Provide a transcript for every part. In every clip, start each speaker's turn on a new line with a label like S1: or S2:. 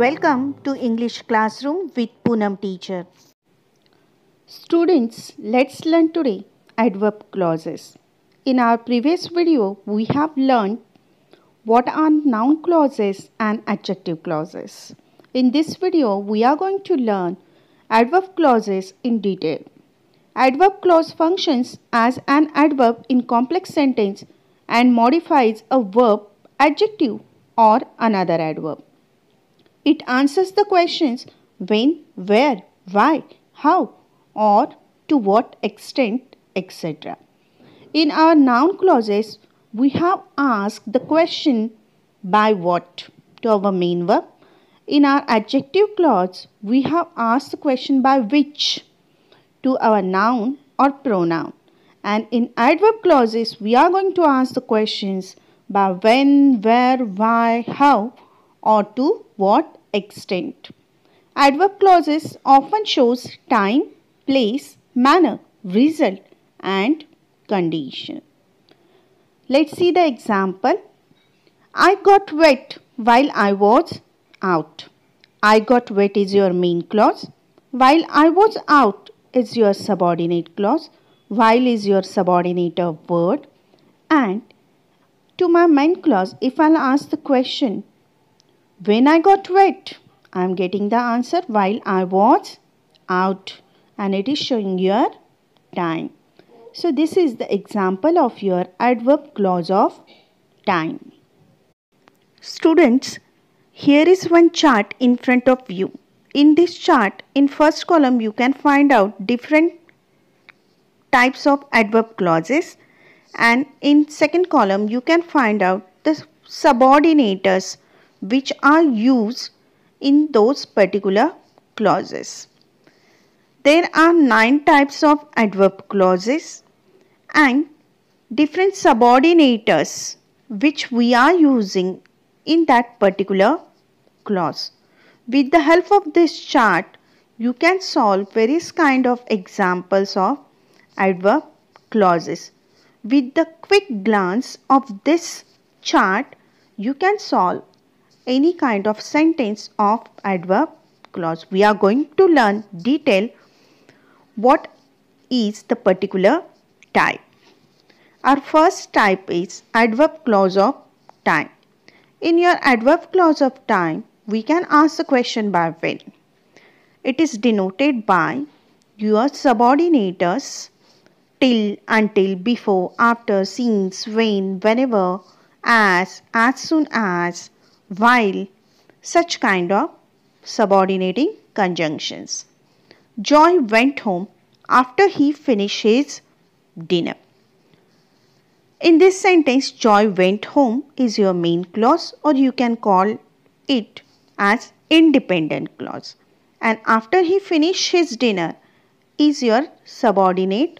S1: Welcome to English Classroom with Poonam Teacher. Students, let's learn today adverb clauses. In our previous video, we have learned what are noun clauses and adjective clauses. In this video, we are going to learn adverb clauses in detail. Adverb clause functions as an adverb in complex sentence and modifies a verb, adjective or another adverb. It answers the questions when, where, why, how, or to what extent, etc. In our noun clauses, we have asked the question by what to our main verb. In our adjective clause, we have asked the question by which to our noun or pronoun. And in adverb clauses, we are going to ask the questions by when, where, why, how or to what extent. Adverb clauses often shows time, place, manner, result and condition. Let's see the example. I got wet while I was out. I got wet is your main clause. While I was out is your subordinate clause. While is your subordinate of word. And to my main clause, if I'll ask the question, when I got wet. I am getting the answer while I was out and it is showing your time. So this is the example of your adverb clause of time. Students, here is one chart in front of you. In this chart, in first column you can find out different types of adverb clauses and in second column you can find out the subordinators which are used in those particular clauses. There are 9 types of adverb clauses and different subordinators which we are using in that particular clause. With the help of this chart, you can solve various kind of examples of adverb clauses. With the quick glance of this chart, you can solve any kind of sentence of adverb clause. We are going to learn detail what is the particular type. Our first type is adverb clause of time. In your adverb clause of time, we can ask the question by when. It is denoted by your subordinators till, until, before, after, since, when, whenever, as, as soon as, while such kind of subordinating conjunctions. Joy went home after he finished his dinner. In this sentence, joy went home is your main clause or you can call it as independent clause. And after he finished his dinner is your subordinate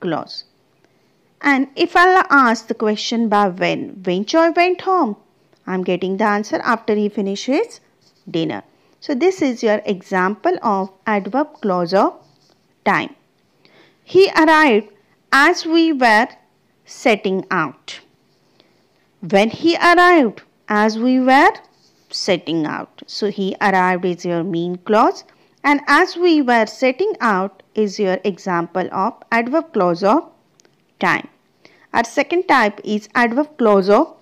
S1: clause. And if I'll ask the question by when, when joy went home, I am getting the answer after he finishes dinner. So this is your example of adverb clause of time. He arrived as we were setting out. When he arrived as we were setting out. So he arrived is your main clause and as we were setting out is your example of adverb clause of time. Our second type is adverb clause of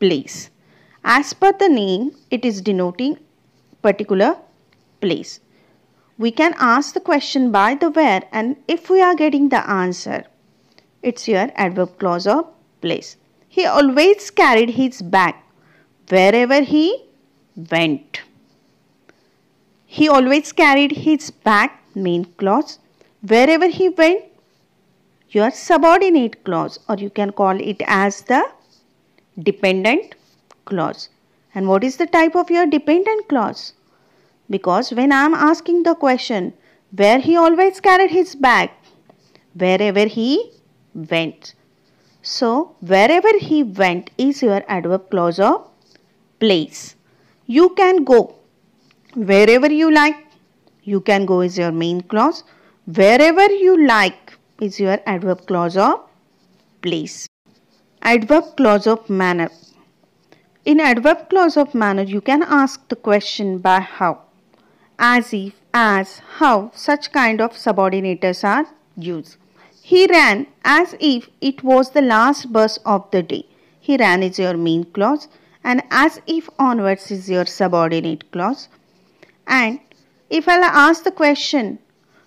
S1: place. As per the name, it is denoting particular place. We can ask the question by the where and if we are getting the answer, it's your adverb clause of place. He always carried his bag wherever he went. He always carried his bag, main clause. Wherever he went, your subordinate clause or you can call it as the dependent clause. And what is the type of your dependent clause? Because when I am asking the question, where he always carried his bag, wherever he went. So, wherever he went is your adverb clause of place. You can go wherever you like. You can go is your main clause. Wherever you like is your adverb clause of place. Adverb clause of manner. In adverb clause of manner, you can ask the question by how, as if, as, how such kind of subordinators are used. He ran as if it was the last bus of the day. He ran is your main clause and as if onwards is your subordinate clause. And if I ask the question,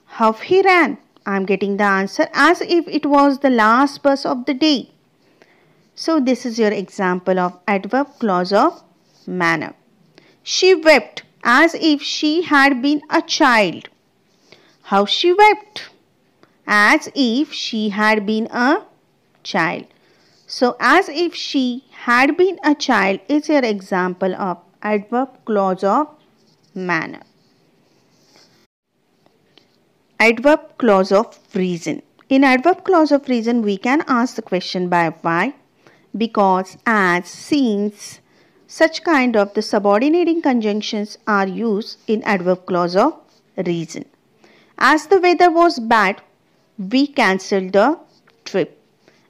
S1: how he ran, I am getting the answer as if it was the last bus of the day. So this is your example of adverb clause of manner. She wept as if she had been a child. How she wept? As if she had been a child. So as if she had been a child is your example of adverb clause of manner. Adverb clause of reason. In adverb clause of reason, we can ask the question by why, because, as, since, such kind of the subordinating conjunctions are used in adverb clause of reason. As the weather was bad, we cancelled the trip.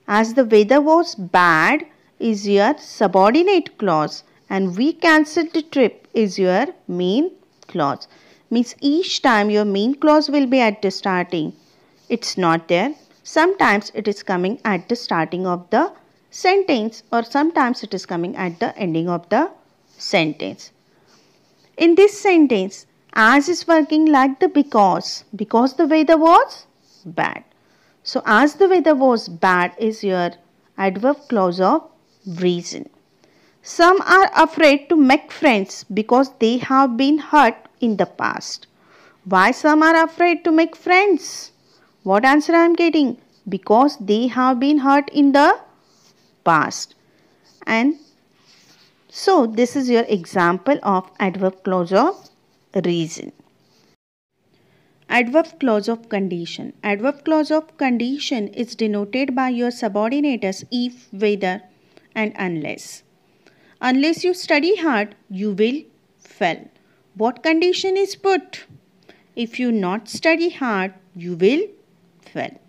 S1: As the weather was bad is your subordinate clause and we cancelled the trip is your main clause. Means each time your main clause will be at the starting. It's not there. Sometimes it is coming at the starting of the sentence or sometimes it is coming at the ending of the sentence. In this sentence, as is working like the because. Because the weather was bad. So, as the weather was bad is your adverb clause of reason. Some are afraid to make friends because they have been hurt in the past. Why some are afraid to make friends? What answer I am getting? Because they have been hurt in the past. And so this is your example of adverb clause of reason. Adverb clause of condition. Adverb clause of condition is denoted by your subordinators if, whether and unless. Unless you study hard, you will fail. What condition is put? If you not study hard, you will fail.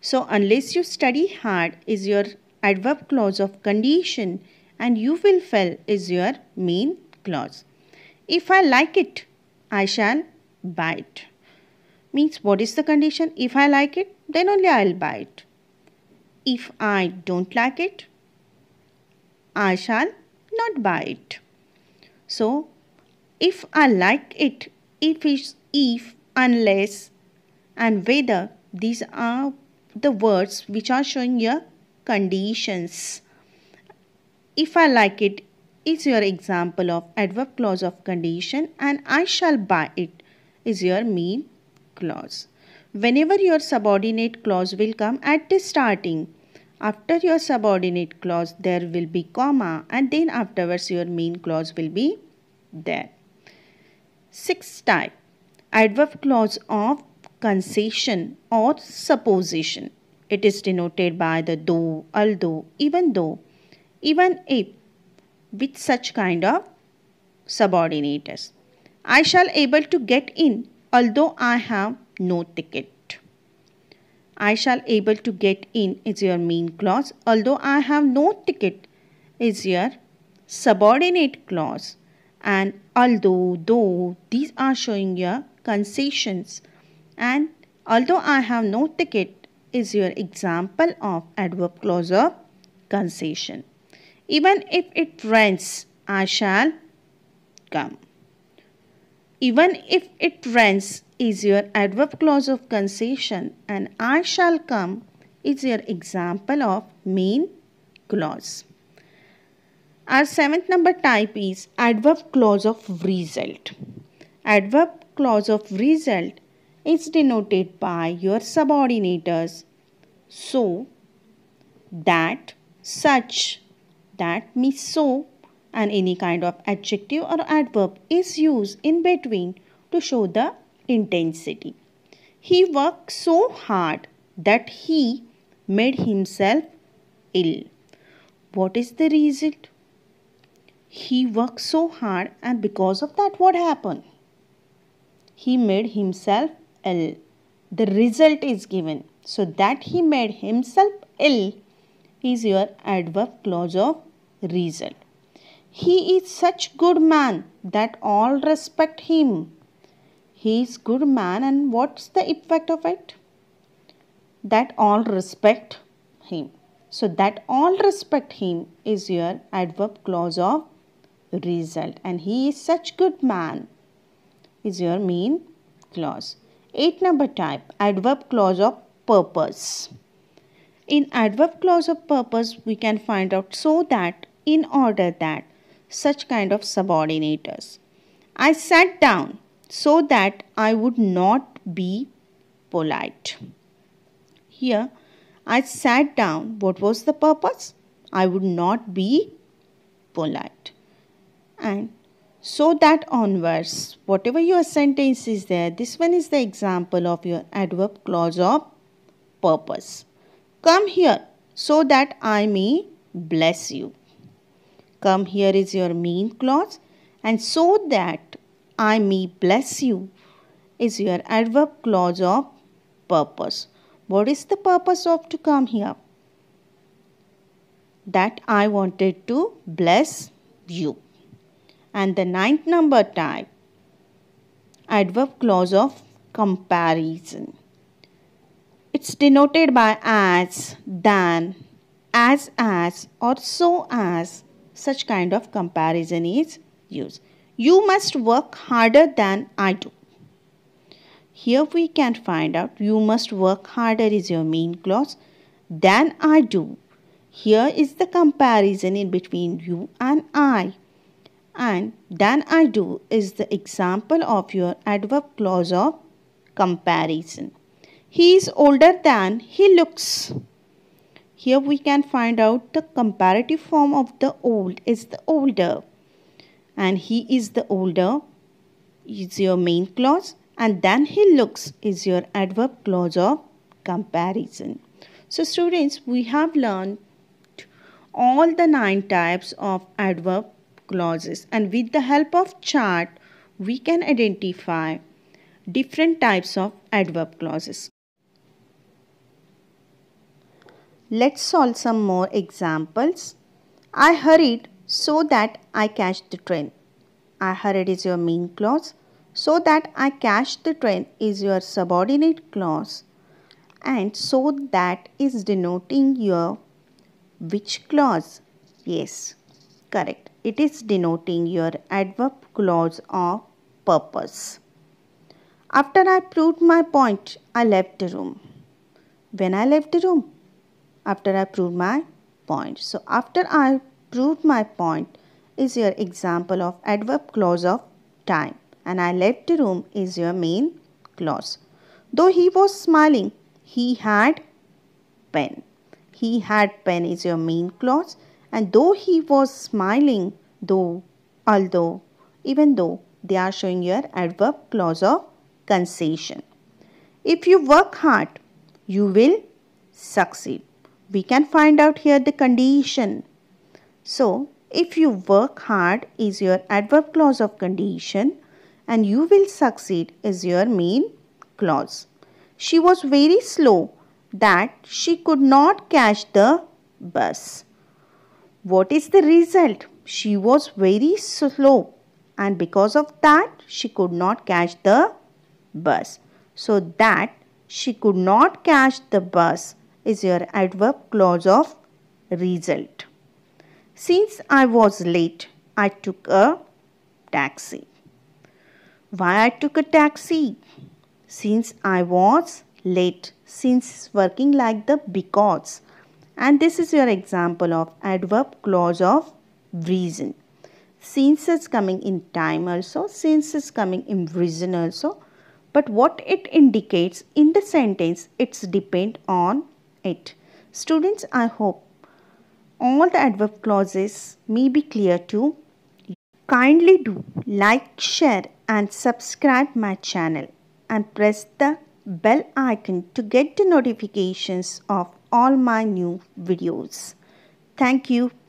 S1: So unless you study hard is your adverb clause of condition and you will fell is your main clause. If I like it, I shall buy it. Means what is the condition? If I like it, then only I'll buy it. If I don't like it, I shall not buy it. So, if I like it, if is if, unless and whether these are the words which are showing your conditions. If I like it is your example of adverb clause of condition and I shall buy it is your mean clause. Whenever your subordinate clause will come at the starting, after your subordinate clause there will be comma and then afterwards your main clause will be there. Sixth type, adverb clause of concession or supposition. It is denoted by the though, although, even though, even if, with such kind of subordinators. I shall able to get in although I have no ticket. I shall able to get in is your main clause although I have no ticket is your subordinate clause and although though these are showing your concessions and although I have no ticket is your example of adverb clause of concession. Even if it rains, I shall come. Even if it rains is your adverb clause of concession and I shall come is your example of main clause. Our seventh number type is adverb clause of result. Adverb clause of result is denoted by your subordinators. So, that, such, that means so, and any kind of adjective or adverb is used in between to show the intensity. He worked so hard that he made himself ill. What is the result? He worked so hard and because of that what happened? He made himself ill. The result is given. So that he made himself ill is your adverb clause of result. He is such good man that all respect him. He is good man and what's the effect of it? That all respect him. So that all respect him is your adverb clause of result and he is such good man is your main clause. 8 number type adverb clause of purpose. In adverb clause of purpose we can find out so that in order that such kind of subordinators. I sat down so that I would not be polite. Here I sat down. What was the purpose? I would not be polite. And so that onwards, whatever your sentence is there, this one is the example of your adverb clause of purpose. Come here so that I may bless you. Come here is your mean clause and so that I may bless you is your adverb clause of purpose. What is the purpose of to come here? That I wanted to bless you and the ninth number type adverb clause of comparison. It's denoted by as, than, as as or so as such kind of comparison is used. You must work harder than I do. Here we can find out you must work harder is your main clause than I do. Here is the comparison in between you and I and than I do is the example of your adverb clause of comparison. He is older than he looks. Here we can find out the comparative form of the old is the older and he is the older is your main clause and then he looks is your adverb clause of comparison. So students we have learned all the nine types of adverb clauses and with the help of chart we can identify different types of adverb clauses. Let's solve some more examples. I hurried so that I catch the train. I hurried is your main clause. So that I catch the train is your subordinate clause. And so that is denoting your which clause? Yes, correct. It is denoting your adverb clause of purpose. After I proved my point, I left the room. When I left the room? After I proved my point. So after I proved my point is your example of adverb clause of time. And I left the room is your main clause. Though he was smiling, he had pen. He had pen is your main clause and though he was smiling, though, although, even though, they are showing your adverb clause of concession. If you work hard, you will succeed. We can find out here the condition. So, if you work hard is your adverb clause of condition and you will succeed is your main clause. She was very slow that she could not catch the bus. What is the result? She was very slow and because of that she could not catch the bus. So that she could not catch the bus is your adverb clause of result. Since I was late, I took a taxi. Why I took a taxi? Since I was late, since working like the because and this is your example of adverb clause of reason. Since is coming in time also, since is coming in reason also. But what it indicates in the sentence, it's depend on it. Students, I hope all the adverb clauses may be clear to you. Kindly do like, share and subscribe my channel and press the bell icon to get the notifications of all my new videos. Thank you.